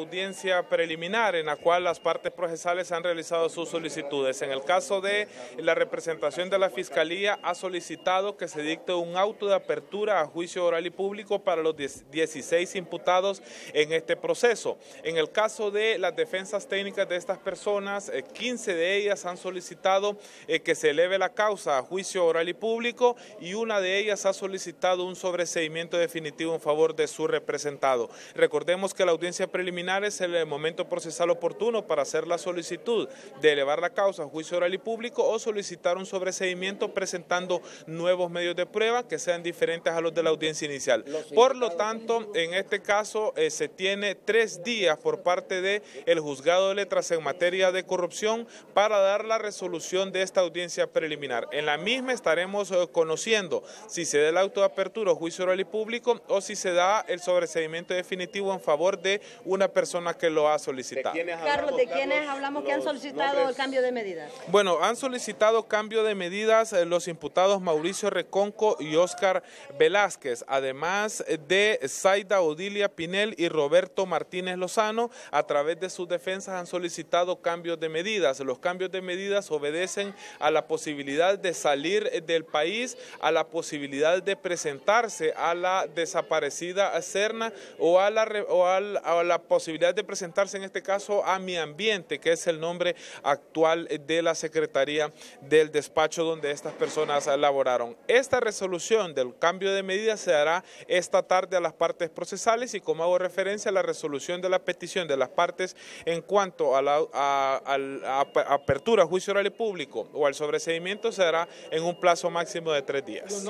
audiencia preliminar en la cual las partes procesales han realizado sus solicitudes. En el caso de la representación de la Fiscalía ha solicitado que se dicte un auto de apertura a juicio oral y público para los 16 imputados en este proceso. En el caso de las defensas técnicas de estas personas, 15 eh, de ellas han solicitado eh, que se eleve la causa a juicio oral y público y una de ellas ha solicitado un sobreseimiento definitivo en favor de su representado. Recordemos que la audiencia preliminar es el momento procesal oportuno para hacer la solicitud de elevar la causa a juicio oral y público o solicitar un sobreseimiento presentando nuevos medios de prueba que sean diferentes a los de la audiencia inicial. Por lo tanto, en este caso eh, se tiene tres días por parte del el juzgado de letras en materia de corrupción para dar la resolución de esta audiencia preliminar. En la misma estaremos eh, conociendo si se da el auto de apertura o juicio oral y público o si se da el sobreseimiento definitivo en favor de una persona persona que lo ha solicitado. ¿de quiénes hablamos que han solicitado el cambio de medidas? Bueno, han solicitado cambio de medidas eh, los imputados Mauricio Reconco y Oscar Velázquez, además de Zaida Odilia Pinel y Roberto Martínez Lozano. A través de sus defensas han solicitado cambios de medidas. Los cambios de medidas obedecen a la posibilidad de salir eh, del país, a la posibilidad de presentarse a la desaparecida Cerna o a la, o a a la posibilidad de presentarse en este caso a Mi Ambiente, que es el nombre actual de la Secretaría del Despacho donde estas personas elaboraron Esta resolución del cambio de medidas se hará esta tarde a las partes procesales y como hago referencia a la resolución de la petición de las partes en cuanto a la apertura, juicio oral y público o al sobreseimiento se dará en un plazo máximo de tres días.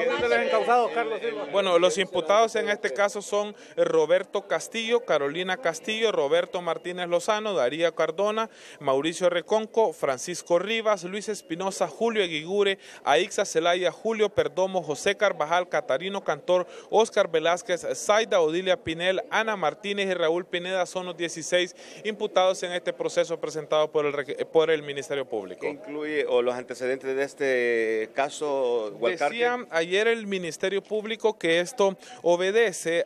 Bueno, los imputados en este caso son Roberto Castillo, Carolina Castillo, Roberto Martínez Lozano, Daría Cardona, Mauricio Reconco, Francisco Rivas, Luis Espinosa, Julio Eguigure, Aixa Celaya, Julio Perdomo, José Carvajal, Catarino Cantor, Oscar Velázquez, Zaida Odilia Pinel, Ana Martínez y Raúl Pineda son los 16 imputados en este proceso presentado por el, por el Ministerio Público. ¿Qué incluye o los antecedentes de este caso? Decía ayer el Ministerio Público que esto obedece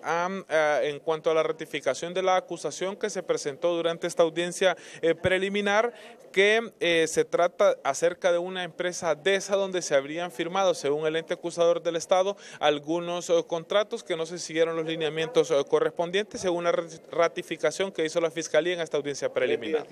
en cuanto a la ratificación de la acusación que se presentó durante esta audiencia eh, preliminar que eh, se trata acerca de una empresa de esa donde se habrían firmado, según el ente acusador del Estado, algunos eh, contratos que no se siguieron los lineamientos correspondientes según la ratificación que hizo la Fiscalía en esta audiencia preliminar.